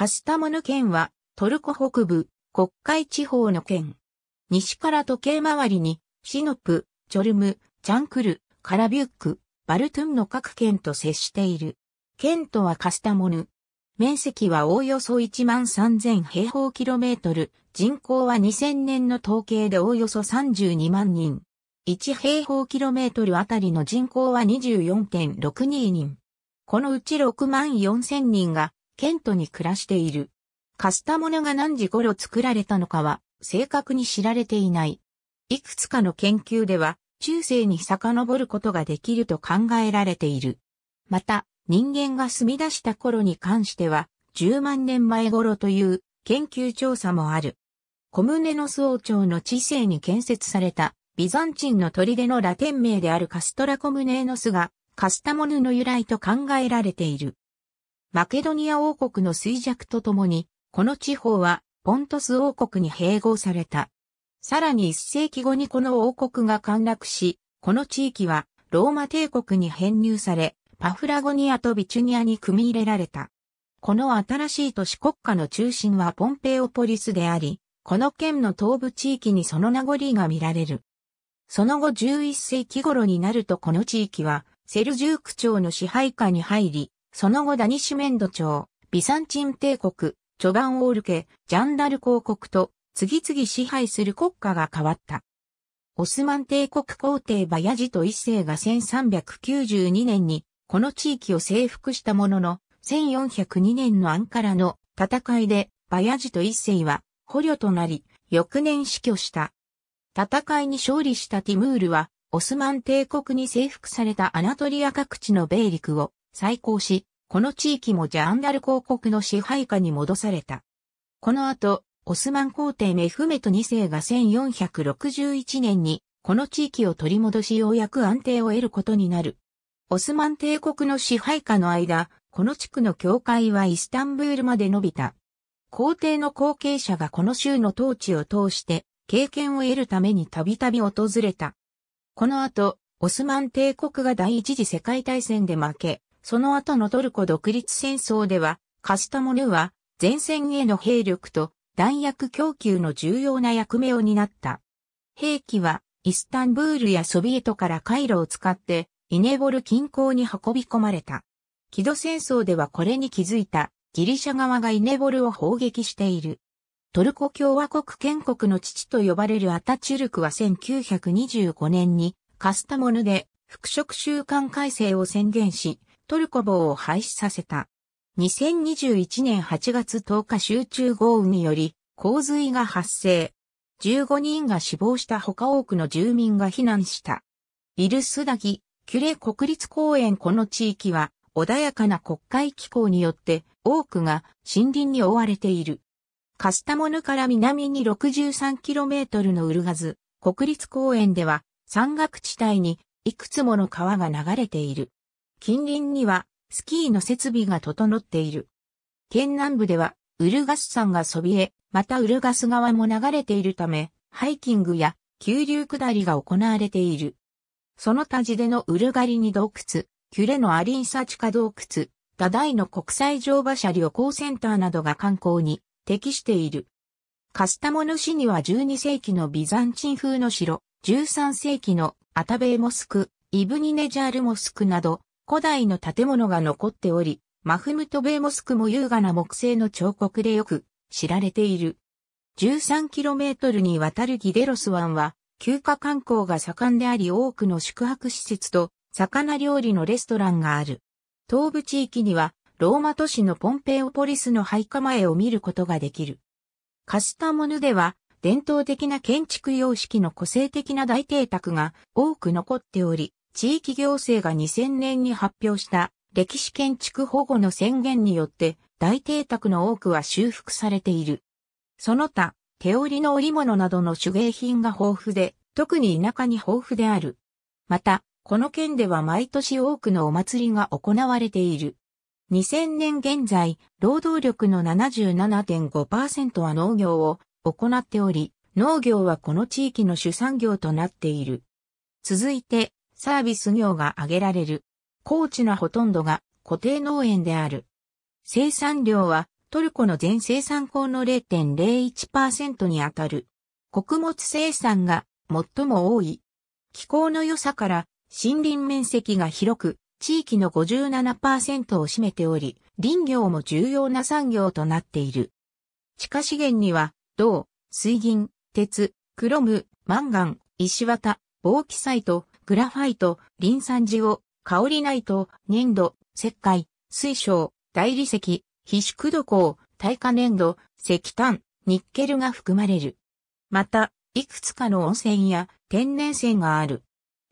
カスタモヌ県はトルコ北部国会地方の県。西から時計回りにシノプ、チョルム、チャンクル、カラビュック、バルトゥンの各県と接している。県とはカスタモヌ。面積はおおよそ1万3000平方キロメートル、人口は2000年の統計でおおよそ32万人。1平方キロメートルあたりの人口は24.62人。このうち6万4000人がケントに暮らしている。カスタモネが何時頃作られたのかは正確に知られていない。いくつかの研究では中世に遡ることができると考えられている。また人間が住み出した頃に関しては10万年前頃という研究調査もある。コムネノス王朝の知性に建設されたビザンチンの砦のラテン名であるカストラコムネノスがカスタモヌの由来と考えられている。マケドニア王国の衰弱とともに、この地方はポントス王国に併合された。さらに一世紀後にこの王国が陥落し、この地域はローマ帝国に編入され、パフラゴニアとビチュニアに組み入れられた。この新しい都市国家の中心はポンペオポリスであり、この県の東部地域にその名残が見られる。その後11世紀頃になるとこの地域はセルジューク朝の支配下に入り、その後ダニシュメンド朝、ビサンチン帝国、ョバンオール家、ジャンダル公国と、次々支配する国家が変わった。オスマン帝国皇帝バヤジと一世が1392年に、この地域を征服したものの、1402年のアンカラの戦いで、バヤジと一世は捕虜となり、翌年死去した。戦いに勝利したティムールは、オスマン帝国に征服されたアナトリア各地の米陸を再興し、この地域もジャンダル公国の支配下に戻された。この後、オスマン皇帝メフメト2世が1461年にこの地域を取り戻しようやく安定を得ることになる。オスマン帝国の支配下の間、この地区の境界はイスタンブールまで伸びた。皇帝の後継者がこの州の統治を通して経験を得るためにたびたび訪れた。この後、オスマン帝国が第一次世界大戦で負け、その後のトルコ独立戦争では、カスタモヌは前線への兵力と弾薬供給の重要な役目を担った。兵器はイスタンブールやソビエトから回路を使ってイネボル近郊に運び込まれた。キド戦争ではこれに気づいたギリシャ側がイネボルを砲撃している。トルコ共和国建国の父と呼ばれるアタチュルクは1925年にカスタモヌで復職習慣改正を宣言し、トルコ棒を廃止させた。2021年8月10日集中豪雨により洪水が発生。15人が死亡した他多くの住民が避難した。イルスダギ、キュレ国立公園この地域は穏やかな国会気候によって多くが森林に覆われている。カスタモヌから南に 63km のウルガズ国立公園では山岳地帯にいくつもの川が流れている。近隣にはスキーの設備が整っている。県南部ではウルガス山がそびえ、またウルガス川も流れているため、ハイキングや急流下りが行われている。その他地でのウルガリに洞窟、キュレのアリンサ地下洞窟、ダダイの国際乗馬車旅行センターなどが観光に適している。カスタモの市には12世紀のビザンチン風の城、13世紀のアタベーモスク、イブニネジャールモスクなど古代の建物が残っており、マフムトベーモスクも優雅な木製の彫刻でよく知られている。13km にわたるギデロス湾は、休暇観光が盛んであり多くの宿泊施設と魚料理のレストランがある。東部地域にはローマ都市のポンペオポリスの配下前を見ることができる。カスタモヌでは伝統的な建築様式の個性的な大邸宅が多く残っており、地域行政が2000年に発表した歴史建築保護の宣言によって大邸宅の多くは修復されている。その他、手織りの織物などの手芸品が豊富で、特に田舎に豊富である。また、この県では毎年多くのお祭りが行われている。2000年現在、労働力の77.5%は農業を行っており、農業はこの地域の主産業となっている。続いて、サービス業が挙げられる。高地のほとんどが固定農園である。生産量はトルコの全生産高の0.01%にあたる。穀物生産が最も多い。気候の良さから森林面積が広く、地域の57%を占めており、林業も重要な産業となっている。地下資源には、銅、水銀、鉄、クロム、マンガン、石綿、ボーキサイト、グラファイト、リン酸ジオ、香りナイト、粘土、石灰、水晶、大理石、非宿土鉱、耐火粘土、石炭、ニッケルが含まれる。また、いくつかの温泉や天然泉がある。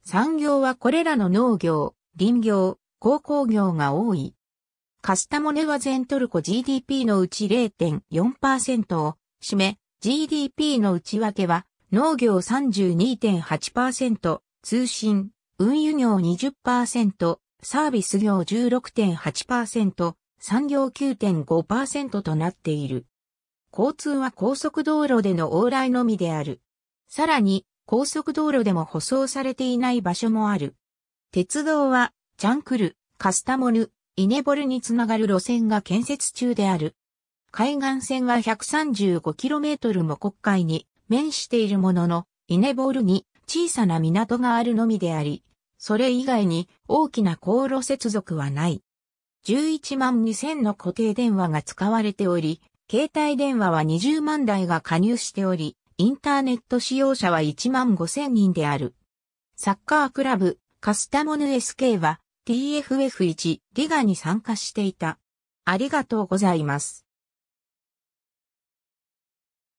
産業はこれらの農業、林業、鉱工業が多い。カスタモネは全トルコ GDP のうち0.4%を占め、GDP の内訳は農業32.8%、通信、運輸業20%、サービス業16.8%、産業9.5%となっている。交通は高速道路での往来のみである。さらに、高速道路でも舗装されていない場所もある。鉄道は、ジャンクル、カスタモル、イネボルにつながる路線が建設中である。海岸線は 135km も国会に面しているものの、イネボルに小さな港があるのみであり、それ以外に大きな航路接続はない。11万2000の固定電話が使われており、携帯電話は20万台が加入しており、インターネット使用者は1万5000人である。サッカークラブ、カスタモヌ SK は TFF1 リガに参加していた。ありがとうございます。